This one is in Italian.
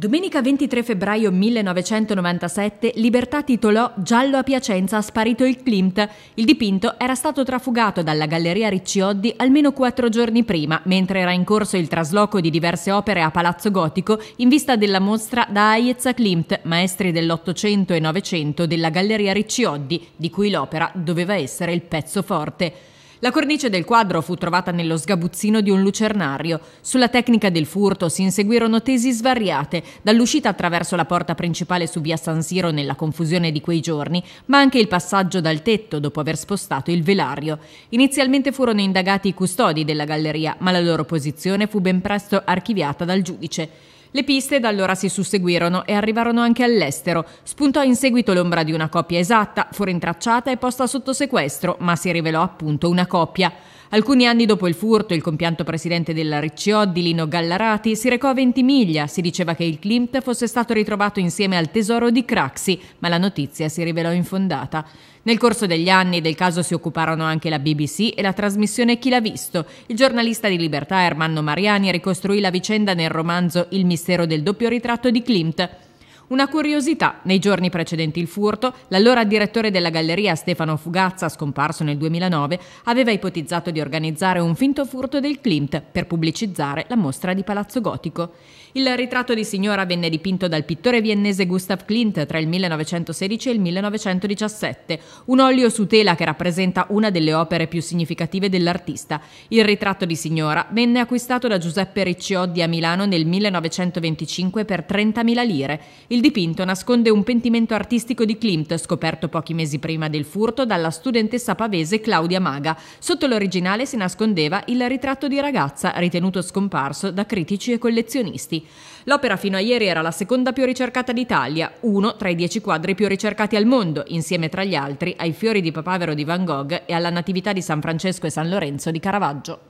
Domenica 23 febbraio 1997 Libertà titolò Giallo a Piacenza sparito il Klimt. Il dipinto era stato trafugato dalla Galleria Riccioddi almeno quattro giorni prima, mentre era in corso il trasloco di diverse opere a Palazzo Gotico in vista della mostra da Aiezza Klimt, maestri dell'Ottocento e Novecento della Galleria Riccioddi, di cui l'opera doveva essere il pezzo forte. La cornice del quadro fu trovata nello sgabuzzino di un lucernario. Sulla tecnica del furto si inseguirono tesi svariate, dall'uscita attraverso la porta principale su via San Siro nella confusione di quei giorni, ma anche il passaggio dal tetto dopo aver spostato il velario. Inizialmente furono indagati i custodi della galleria, ma la loro posizione fu ben presto archiviata dal giudice. Le piste da allora si susseguirono e arrivarono anche all'estero. Spuntò in seguito l'ombra di una coppia esatta, fu rintracciata e posta sotto sequestro, ma si rivelò appunto una coppia. Alcuni anni dopo il furto, il compianto presidente della Riccioddi, Lino Gallarati, si recò a Ventimiglia. Si diceva che il Klimt fosse stato ritrovato insieme al tesoro di Craxi, ma la notizia si rivelò infondata. Nel corso degli anni del caso si occuparono anche la BBC e la trasmissione Chi l'ha visto. Il giornalista di Libertà Ermanno Mariani ricostruì la vicenda nel romanzo Il mistero del doppio ritratto di Klimt. Una curiosità, nei giorni precedenti il furto, l'allora direttore della galleria Stefano Fugazza, scomparso nel 2009, aveva ipotizzato di organizzare un finto furto del Klimt per pubblicizzare la mostra di Palazzo Gotico. Il ritratto di signora venne dipinto dal pittore viennese Gustav Klimt tra il 1916 e il 1917, un olio su tela che rappresenta una delle opere più significative dell'artista. Il ritratto di signora venne acquistato da Giuseppe Ricciodi a Milano nel 1925 per 30.000 lire. Il il dipinto nasconde un pentimento artistico di Klimt, scoperto pochi mesi prima del furto dalla studentessa pavese Claudia Maga. Sotto l'originale si nascondeva il ritratto di ragazza, ritenuto scomparso da critici e collezionisti. L'opera fino a ieri era la seconda più ricercata d'Italia, uno tra i dieci quadri più ricercati al mondo, insieme tra gli altri ai fiori di papavero di Van Gogh e alla Natività di San Francesco e San Lorenzo di Caravaggio.